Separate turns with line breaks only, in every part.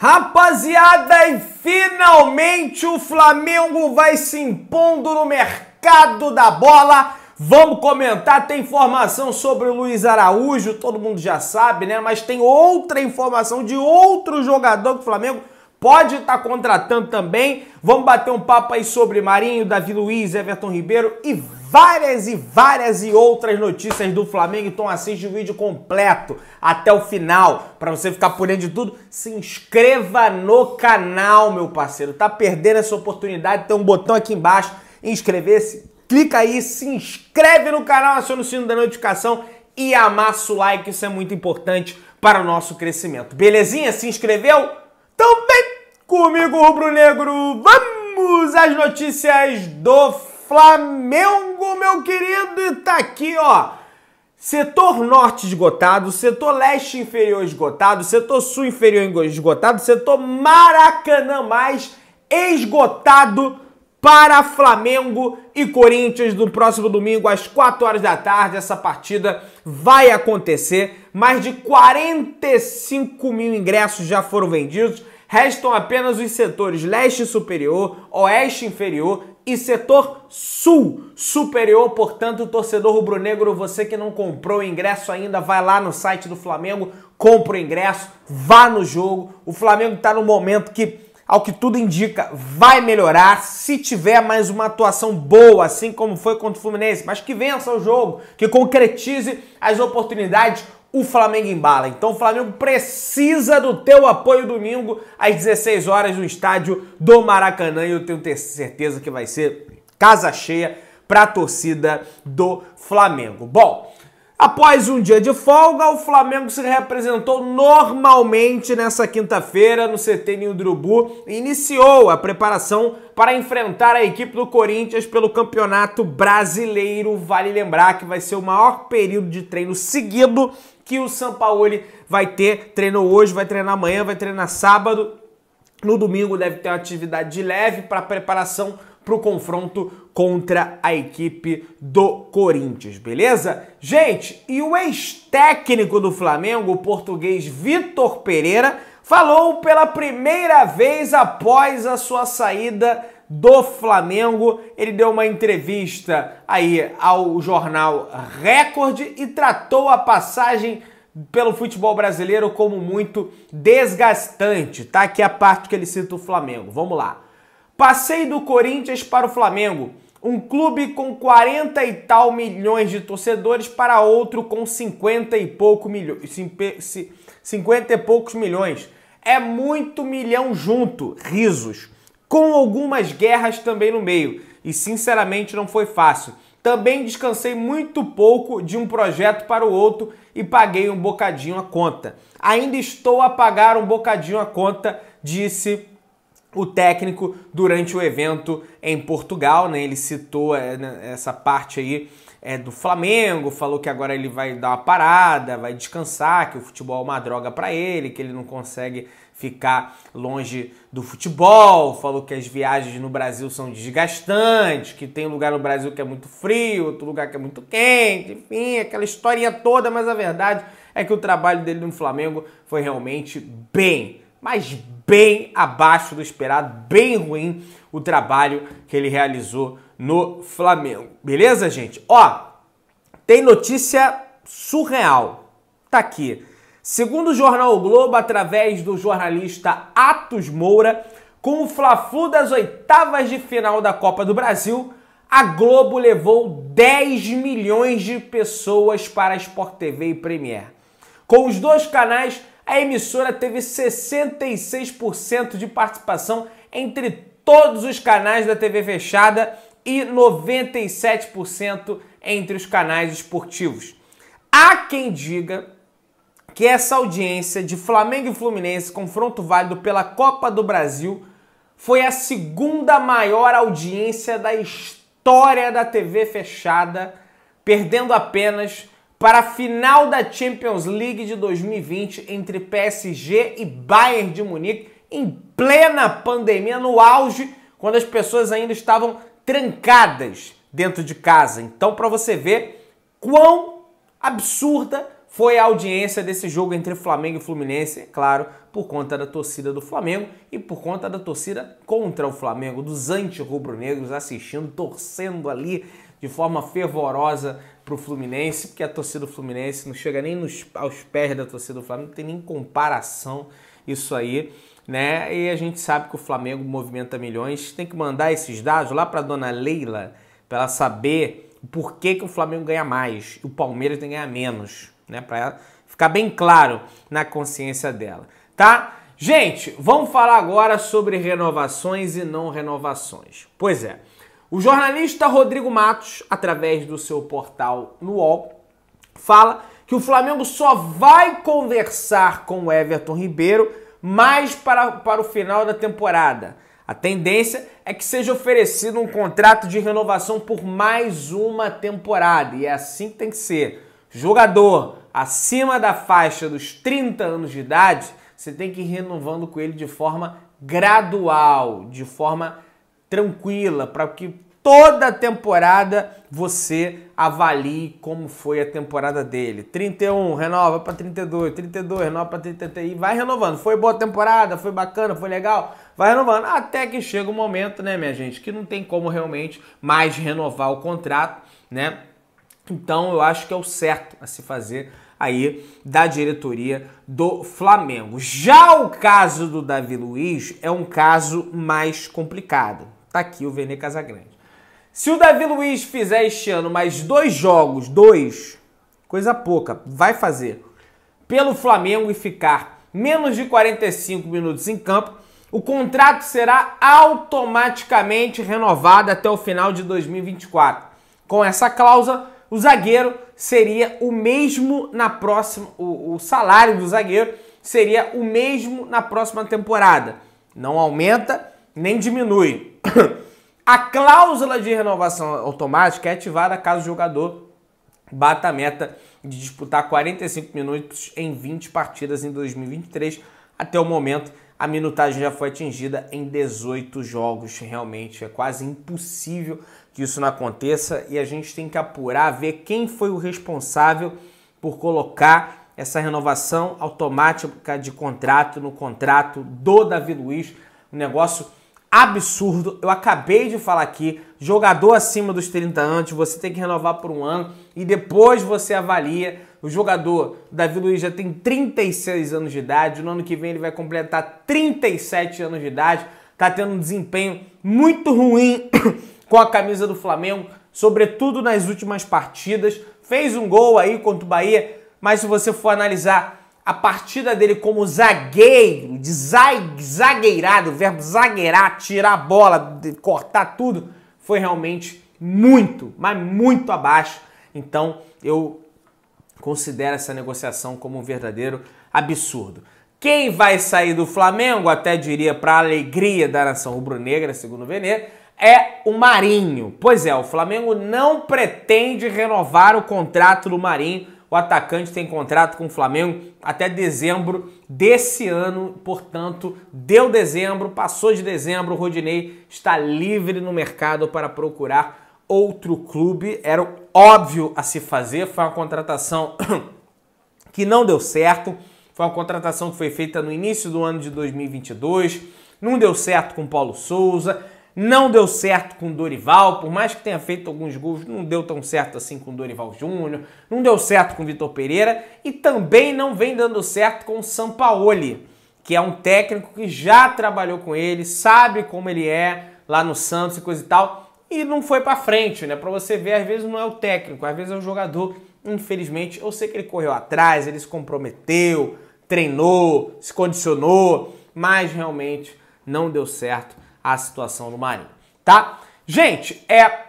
Rapaziada, e finalmente o Flamengo vai se impondo no mercado da bola. Vamos comentar, tem informação sobre o Luiz Araújo, todo mundo já sabe, né? Mas tem outra informação de outro jogador que o Flamengo pode estar tá contratando também. Vamos bater um papo aí sobre Marinho, Davi Luiz, Everton Ribeiro e várias e várias e outras notícias do Flamengo. Então assiste o vídeo completo até o final para você ficar por dentro de tudo. Se inscreva no canal, meu parceiro. Tá perdendo essa oportunidade? Tem um botão aqui embaixo, inscrever-se. Clica aí, se inscreve no canal, aciona o sino da notificação e amassa o like, isso é muito importante para o nosso crescimento. Belezinha? Se inscreveu? Então vem comigo, Rubro Negro! Vamos às notícias do Flamengo, meu querido, e tá aqui, ó. Setor norte esgotado, setor leste inferior esgotado, setor sul inferior esgotado, setor Maracanã mais esgotado para Flamengo e Corinthians no próximo domingo às 4 horas da tarde. Essa partida vai acontecer. Mais de 45 mil ingressos já foram vendidos. Restam apenas os setores leste superior, oeste inferior e setor sul superior. Portanto, torcedor rubro-negro, você que não comprou o ingresso ainda, vai lá no site do Flamengo, compra o ingresso, vá no jogo. O Flamengo está no momento que, ao que tudo indica, vai melhorar. Se tiver mais uma atuação boa, assim como foi contra o Fluminense, mas que vença o jogo, que concretize as oportunidades o Flamengo embala. Então o Flamengo precisa do teu apoio domingo às 16 horas no estádio do Maracanã e eu tenho certeza que vai ser casa cheia para a torcida do Flamengo. Bom, Após um dia de folga, o Flamengo se representou normalmente nessa quinta-feira no CT Nildrubu e iniciou a preparação para enfrentar a equipe do Corinthians pelo Campeonato Brasileiro. Vale lembrar que vai ser o maior período de treino seguido que o Sampaoli vai ter. Treinou hoje, vai treinar amanhã, vai treinar sábado. No domingo deve ter uma atividade de leve para preparação para o confronto contra a equipe do Corinthians, beleza? Gente, e o ex-técnico do Flamengo, o português Vitor Pereira, falou pela primeira vez após a sua saída do Flamengo. Ele deu uma entrevista aí ao jornal Record e tratou a passagem pelo futebol brasileiro como muito desgastante, tá? aqui a parte que ele cita o Flamengo. Vamos lá. Passei do Corinthians para o Flamengo, um clube com 40 e tal milhões de torcedores para outro com 50 e pouco milhões, 50 e poucos milhões. É muito milhão junto, risos. Com algumas guerras também no meio, e sinceramente não foi fácil. Também descansei muito pouco de um projeto para o outro e paguei um bocadinho a conta. Ainda estou a pagar um bocadinho a conta, disse o técnico durante o evento em Portugal, né? Ele citou é, né, essa parte aí é, do Flamengo, falou que agora ele vai dar uma parada, vai descansar, que o futebol é uma droga para ele, que ele não consegue ficar longe do futebol, falou que as viagens no Brasil são desgastantes, que tem um lugar no Brasil que é muito frio, outro lugar que é muito quente, enfim, aquela historinha toda, mas a verdade é que o trabalho dele no Flamengo foi realmente bem, mas bem bem abaixo do esperado, bem ruim o trabalho que ele realizou no Flamengo. Beleza, gente? Ó, tem notícia surreal. Tá aqui. Segundo o jornal o Globo, através do jornalista Atos Moura, com o Fla-Flu das oitavas de final da Copa do Brasil, a Globo levou 10 milhões de pessoas para a Sport TV e Premier. Com os dois canais a emissora teve 66% de participação entre todos os canais da TV fechada e 97% entre os canais esportivos. Há quem diga que essa audiência de Flamengo e Fluminense, confronto válido pela Copa do Brasil, foi a segunda maior audiência da história da TV fechada, perdendo apenas para a final da Champions League de 2020 entre PSG e Bayern de Munique em plena pandemia, no auge, quando as pessoas ainda estavam trancadas dentro de casa. Então, para você ver quão absurda foi a audiência desse jogo entre Flamengo e Fluminense, claro, por conta da torcida do Flamengo e por conta da torcida contra o Flamengo, dos anti-rubro-negros assistindo, torcendo ali de forma fervorosa pro Fluminense, porque a torcida do Fluminense não chega nem nos, aos pés da torcida do Flamengo, não tem nem comparação isso aí, né? E a gente sabe que o Flamengo movimenta milhões, tem que mandar esses dados lá para dona Leila, para ela saber por que, que o Flamengo ganha mais e o Palmeiras tem que ganhar menos, né? Para ficar bem claro na consciência dela, tá? Gente, vamos falar agora sobre renovações e não renovações. Pois é, o jornalista Rodrigo Matos, através do seu portal no UOL, fala que o Flamengo só vai conversar com o Everton Ribeiro mais para, para o final da temporada. A tendência é que seja oferecido um contrato de renovação por mais uma temporada, e é assim que tem que ser. Jogador acima da faixa dos 30 anos de idade, você tem que ir renovando com ele de forma gradual, de forma tranquila para que toda temporada você avalie como foi a temporada dele. 31, renova para 32, 32, renova para 33 e vai renovando. Foi boa temporada, foi bacana, foi legal, vai renovando. Até que chega o um momento, né, minha gente, que não tem como realmente mais renovar o contrato, né? Então eu acho que é o certo a se fazer aí da diretoria do Flamengo. Já o caso do Davi Luiz é um caso mais complicado. Tá aqui o Vene Casagrande. Se o Davi Luiz fizer este ano mais dois jogos, dois, coisa pouca, vai fazer, pelo Flamengo e ficar menos de 45 minutos em campo, o contrato será automaticamente renovado até o final de 2024. Com essa cláusula, o zagueiro seria o mesmo na próxima. O, o, salário do zagueiro seria o mesmo na próxima temporada. Não aumenta nem diminui. A cláusula de renovação automática é ativada caso o jogador bata a meta de disputar 45 minutos em 20 partidas em 2023. Até o momento, a minutagem já foi atingida em 18 jogos. Realmente é quase impossível que isso não aconteça e a gente tem que apurar, ver quem foi o responsável por colocar essa renovação automática de contrato no contrato do Davi Luiz. o negócio absurdo. Eu acabei de falar aqui, jogador acima dos 30 anos, você tem que renovar por um ano e depois você avalia. O jogador Davi Luiz já tem 36 anos de idade, no ano que vem ele vai completar 37 anos de idade, tá tendo um desempenho muito ruim com a camisa do Flamengo, sobretudo nas últimas partidas. Fez um gol aí contra o Bahia, mas se você for analisar a partida dele como zagueiro, de zagueirado, o verbo zagueirar, tirar a bola, cortar tudo, foi realmente muito, mas muito abaixo. Então eu considero essa negociação como um verdadeiro absurdo. Quem vai sair do Flamengo, até diria para a alegria da nação rubro-negra, segundo o Venê, é o Marinho. Pois é, o Flamengo não pretende renovar o contrato do Marinho o atacante tem contrato com o Flamengo até dezembro desse ano, portanto, deu dezembro, passou de dezembro, o Rodinei está livre no mercado para procurar outro clube. Era óbvio a se fazer, foi uma contratação que não deu certo, foi uma contratação que foi feita no início do ano de 2022, não deu certo com Paulo Souza não deu certo com Dorival, por mais que tenha feito alguns gols, não deu tão certo assim com Dorival Júnior, não deu certo com Vitor Pereira e também não vem dando certo com o Sampaoli, que é um técnico que já trabalhou com ele, sabe como ele é lá no Santos e coisa e tal, e não foi para frente, né? Para você ver, às vezes não é o técnico, às vezes é o jogador. Infelizmente, eu sei que ele correu atrás, ele se comprometeu, treinou, se condicionou, mas realmente não deu certo a situação do Marinho, tá? Gente, é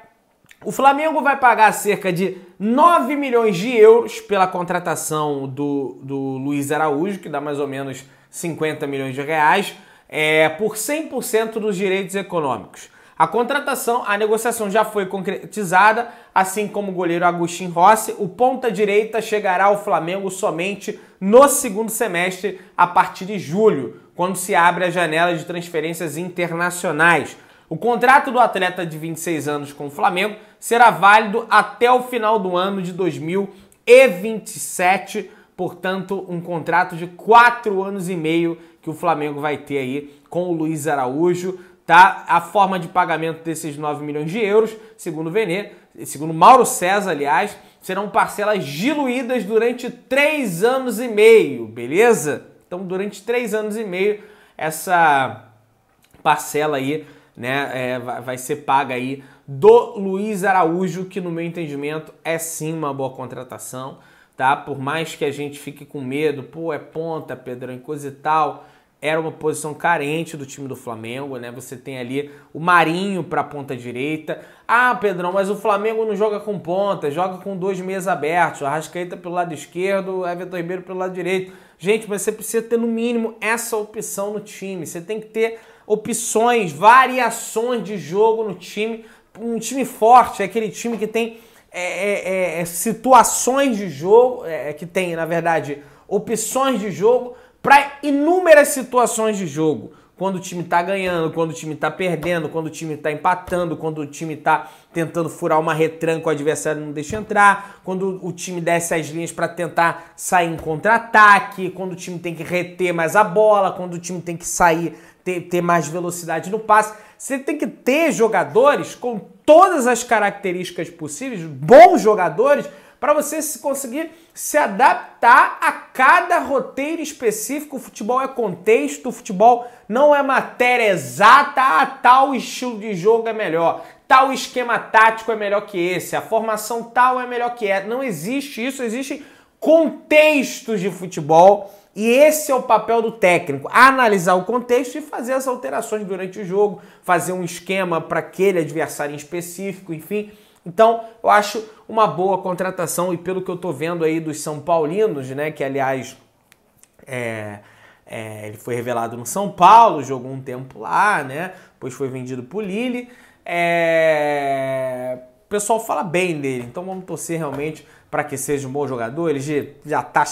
o Flamengo vai pagar cerca de 9 milhões de euros pela contratação do, do Luiz Araújo, que dá mais ou menos 50 milhões de reais, é, por 100% dos direitos econômicos. A contratação, a negociação já foi concretizada, assim como o goleiro Agustin Rossi. O ponta-direita chegará ao Flamengo somente no segundo semestre, a partir de julho quando se abre a janela de transferências internacionais. O contrato do atleta de 26 anos com o Flamengo será válido até o final do ano de 2027, portanto, um contrato de 4 anos e meio que o Flamengo vai ter aí com o Luiz Araújo. Tá? A forma de pagamento desses 9 milhões de euros, segundo Venê, segundo Mauro César, aliás, serão parcelas diluídas durante 3 anos e meio, beleza? Então, durante três anos e meio, essa parcela aí né, é, vai ser paga aí do Luiz Araújo, que no meu entendimento é sim uma boa contratação, tá? Por mais que a gente fique com medo, pô, é ponta, Pedrão, e coisa e tal, era uma posição carente do time do Flamengo, né? Você tem ali o Marinho para ponta direita. Ah, Pedrão, mas o Flamengo não joga com ponta, joga com dois meias abertos, Arrascaeta pelo lado esquerdo, Everton Ribeiro pelo lado direito. Gente, mas você precisa ter no mínimo essa opção no time. Você tem que ter opções, variações de jogo no time. Um time forte é aquele time que tem é, é, é, é situações de jogo, é, é, que tem, na verdade, opções de jogo para inúmeras situações de jogo quando o time tá ganhando, quando o time tá perdendo, quando o time tá empatando, quando o time tá tentando furar uma retranca, o adversário não deixa entrar, quando o time desce as linhas para tentar sair em contra-ataque, quando o time tem que reter mais a bola, quando o time tem que sair, ter, ter mais velocidade no passe. Você tem que ter jogadores com todas as características possíveis, bons jogadores para você se conseguir se adaptar a cada roteiro específico. O futebol é contexto, o futebol não é matéria exata, ah, tal estilo de jogo é melhor, tal esquema tático é melhor que esse, a formação tal é melhor que essa. Não existe isso, existem contextos de futebol. E esse é o papel do técnico, analisar o contexto e fazer as alterações durante o jogo, fazer um esquema para aquele adversário em específico, enfim. Então, eu acho uma boa contratação e pelo que eu tô vendo aí dos São Paulinos, né, que aliás é, é, ele foi revelado no São Paulo, jogou um tempo lá, né, depois foi vendido pro Lille, é, o pessoal fala bem dele, então vamos torcer realmente para que seja um bom jogador, ele já tá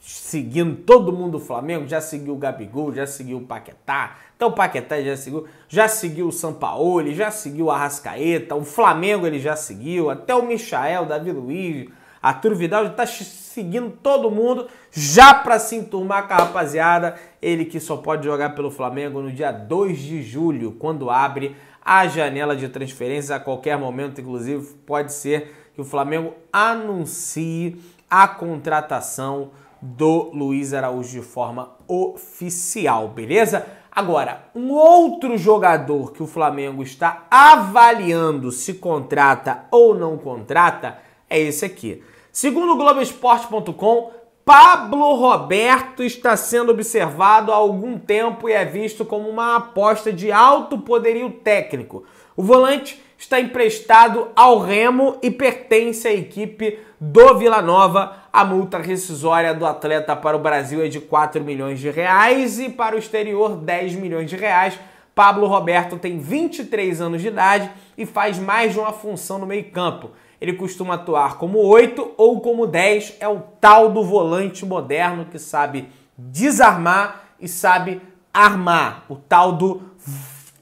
seguindo todo mundo do Flamengo, já seguiu o Gabigol, já seguiu o Paquetá, então o Paquetá já seguiu, já seguiu o Sampaoli, já seguiu o Arrascaeta, o Flamengo ele já seguiu, até o Michael, Davi Luiz, Arturo Vidal está seguindo todo mundo já para se enturmar com a rapaziada. Ele que só pode jogar pelo Flamengo no dia 2 de julho, quando abre a janela de transferência. A qualquer momento, inclusive, pode ser que o Flamengo anuncie a contratação do Luiz Araújo de forma oficial, beleza? Agora, um outro jogador que o Flamengo está avaliando se contrata ou não contrata é esse aqui. Segundo o Globoesporte.com, Pablo Roberto está sendo observado há algum tempo e é visto como uma aposta de alto poderio técnico. O volante está emprestado ao Remo e pertence à equipe do Vila Nova. A multa rescisória do atleta para o Brasil é de 4 milhões de reais e para o exterior 10 milhões de reais. Pablo Roberto tem 23 anos de idade e faz mais de uma função no meio-campo. Ele costuma atuar como 8 ou como 10, é o tal do volante moderno que sabe desarmar e sabe armar, o tal do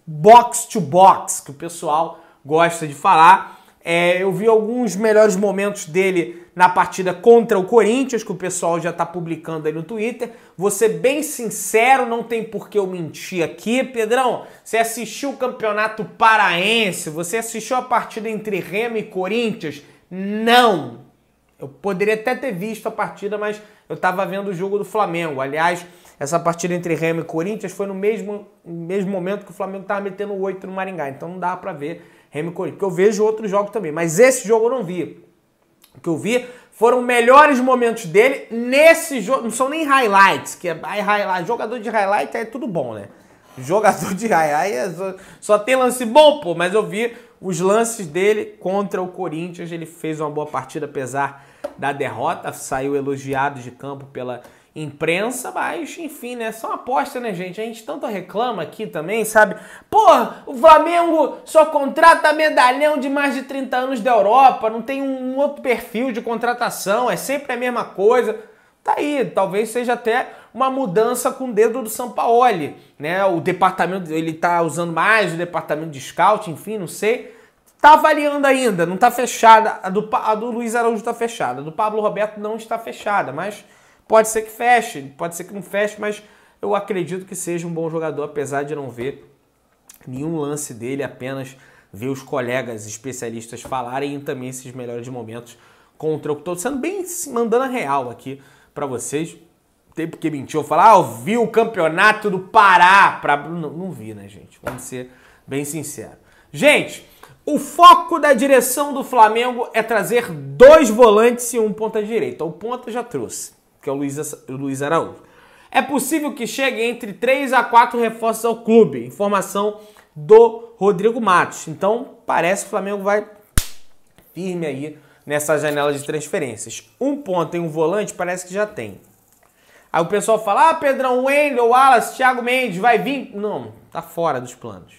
box to box que o pessoal gosta de falar. É, eu vi alguns melhores momentos dele na partida contra o Corinthians, que o pessoal já está publicando aí no Twitter. Vou ser bem sincero, não tem por que eu mentir aqui. Pedrão, você assistiu o Campeonato Paraense? Você assistiu a partida entre Remo e Corinthians? Não! Eu poderia até ter visto a partida, mas eu estava vendo o jogo do Flamengo. Aliás, essa partida entre Remo e Corinthians foi no mesmo, mesmo momento que o Flamengo estava metendo oito no Maringá, então não dá para ver Remy Corinthians. Porque eu vejo outros jogos também, mas esse jogo eu não vi. O que eu vi foram melhores momentos dele nesse jogo. Não são nem highlights, que é highlight. Jogador de highlight é tudo bom, né? Jogador de highlight é só, só tem lance bom, pô. Mas eu vi os lances dele contra o Corinthians. Ele fez uma boa partida, apesar da derrota. Saiu elogiado de campo pela imprensa, mas enfim, né? Só aposta, né, gente? A gente tanto reclama aqui também, sabe? Porra, o Flamengo só contrata medalhão de mais de 30 anos da Europa, não tem um outro perfil de contratação, é sempre a mesma coisa. Tá aí, talvez seja até uma mudança com o dedo do Sampaoli, né? O departamento, ele tá usando mais o departamento de scout, enfim, não sei. Tá avaliando ainda, não tá fechada. A do, a do Luiz Araújo tá fechada, a do Pablo Roberto não está fechada, mas Pode ser que feche, pode ser que não feche, mas eu acredito que seja um bom jogador, apesar de não ver nenhum lance dele, apenas ver os colegas especialistas falarem e também esses melhores momentos contra o que estou sendo bem mandando a real aqui para vocês. Tem porque mentiu, falar, ah, eu vi o campeonato do Pará. Pra... Não, não vi, né, gente? Vamos ser bem sinceros. Gente, o foco da direção do Flamengo é trazer dois volantes e um ponta-direita. O ponta já trouxe que é o Luiz, Araújo. É possível que chegue entre 3 a 4 reforços ao clube. Informação do Rodrigo Matos. Então, parece que o Flamengo vai firme aí nessa janela de transferências. Um ponto em um volante parece que já tem. Aí o pessoal fala: Ah, Pedrão, Wendel, Wallace, Thiago Mendes, vai vir. Não, tá fora dos planos.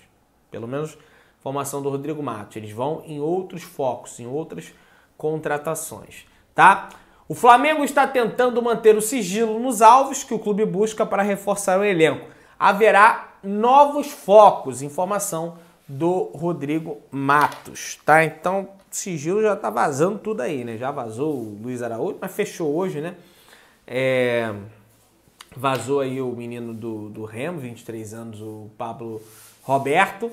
Pelo menos formação do Rodrigo Matos. Eles vão em outros focos, em outras contratações. Tá? O Flamengo está tentando manter o sigilo nos alvos que o clube busca para reforçar o elenco. Haverá novos focos, informação do Rodrigo Matos, tá? Então, sigilo já tá vazando tudo aí, né? Já vazou o Luiz Araújo, mas fechou hoje, né? É... Vazou aí o menino do, do Remo, 23 anos, o Pablo Roberto.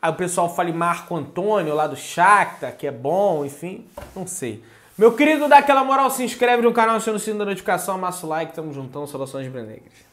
Aí o pessoal fala Marco Antônio lá do Shakhtar, que é bom, enfim, não sei. Meu querido, dá aquela moral, se inscreve no canal, aciona o sino da notificação, amassa o like, tamo juntão, saudações brandegras.